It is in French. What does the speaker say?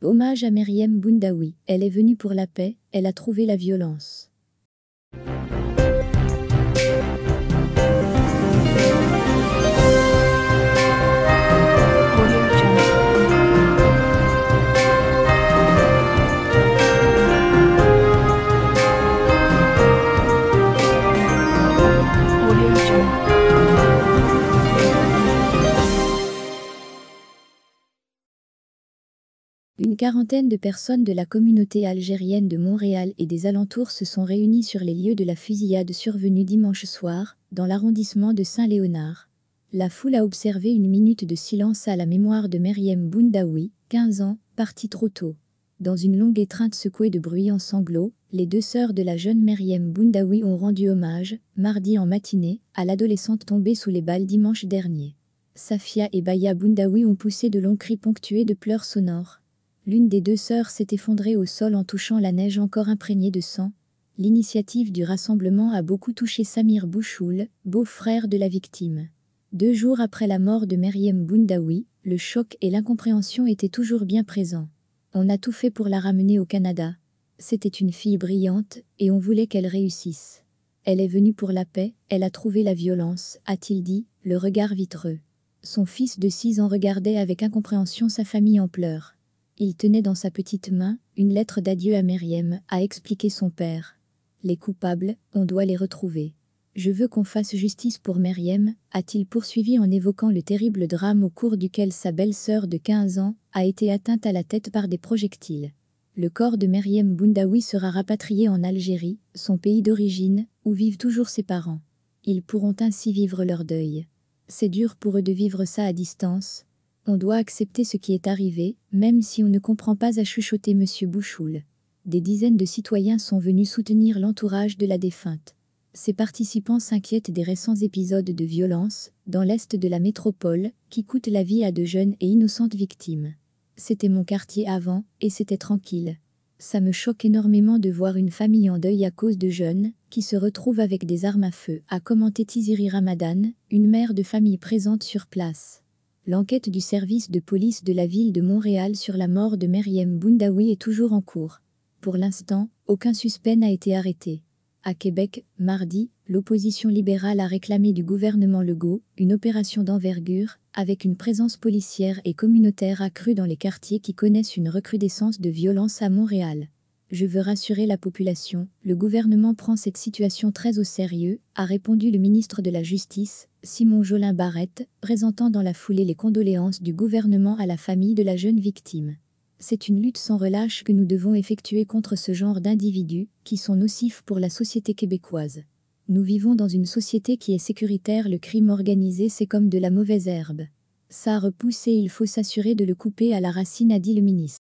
Hommage à Meriem Boundaoui. Elle est venue pour la paix, elle a trouvé la violence. Une quarantaine de personnes de la communauté algérienne de Montréal et des alentours se sont réunies sur les lieux de la fusillade survenue dimanche soir, dans l'arrondissement de Saint-Léonard. La foule a observé une minute de silence à la mémoire de Meriem Boundaoui, 15 ans, partie trop tôt. Dans une longue étreinte secouée de en sanglots, les deux sœurs de la jeune Meriem Boundaoui ont rendu hommage, mardi en matinée, à l'adolescente tombée sous les balles dimanche dernier. Safia et Baya Boundaoui ont poussé de longs cris ponctués de pleurs sonores. L'une des deux sœurs s'est effondrée au sol en touchant la neige encore imprégnée de sang. L'initiative du rassemblement a beaucoup touché Samir Bouchoul, beau-frère de la victime. Deux jours après la mort de Meriem Boundaoui, le choc et l'incompréhension étaient toujours bien présents. On a tout fait pour la ramener au Canada. C'était une fille brillante, et on voulait qu'elle réussisse. Elle est venue pour la paix, elle a trouvé la violence, a-t-il dit, le regard vitreux. Son fils de six ans regardait avec incompréhension sa famille en pleurs. Il tenait dans sa petite main une lettre d'adieu à Meriem, a expliqué son père. Les coupables, on doit les retrouver. Je veux qu'on fasse justice pour Meriem, a-t-il poursuivi en évoquant le terrible drame au cours duquel sa belle-sœur de 15 ans a été atteinte à la tête par des projectiles. Le corps de Meriem Boundaoui sera rapatrié en Algérie, son pays d'origine, où vivent toujours ses parents. Ils pourront ainsi vivre leur deuil. C'est dur pour eux de vivre ça à distance, on doit accepter ce qui est arrivé, même si on ne comprend pas à chuchoter M. Bouchoul. Des dizaines de citoyens sont venus soutenir l'entourage de la défunte. Ces participants s'inquiètent des récents épisodes de violence, dans l'est de la métropole, qui coûtent la vie à de jeunes et innocentes victimes. C'était mon quartier avant, et c'était tranquille. Ça me choque énormément de voir une famille en deuil à cause de jeunes qui se retrouvent avec des armes à feu, a commenté Tiziri Ramadan, une mère de famille présente sur place. L'enquête du service de police de la ville de Montréal sur la mort de Meriem Boundaoui est toujours en cours. Pour l'instant, aucun suspect n'a été arrêté. À Québec, mardi, l'opposition libérale a réclamé du gouvernement Legault une opération d'envergure, avec une présence policière et communautaire accrue dans les quartiers qui connaissent une recrudescence de violence à Montréal. Je veux rassurer la population, le gouvernement prend cette situation très au sérieux, a répondu le ministre de la Justice, Simon Jolin Barrette, présentant dans la foulée les condoléances du gouvernement à la famille de la jeune victime. C'est une lutte sans relâche que nous devons effectuer contre ce genre d'individus, qui sont nocifs pour la société québécoise. Nous vivons dans une société qui est sécuritaire, le crime organisé c'est comme de la mauvaise herbe. Ça repousse et il faut s'assurer de le couper à la racine a dit le ministre.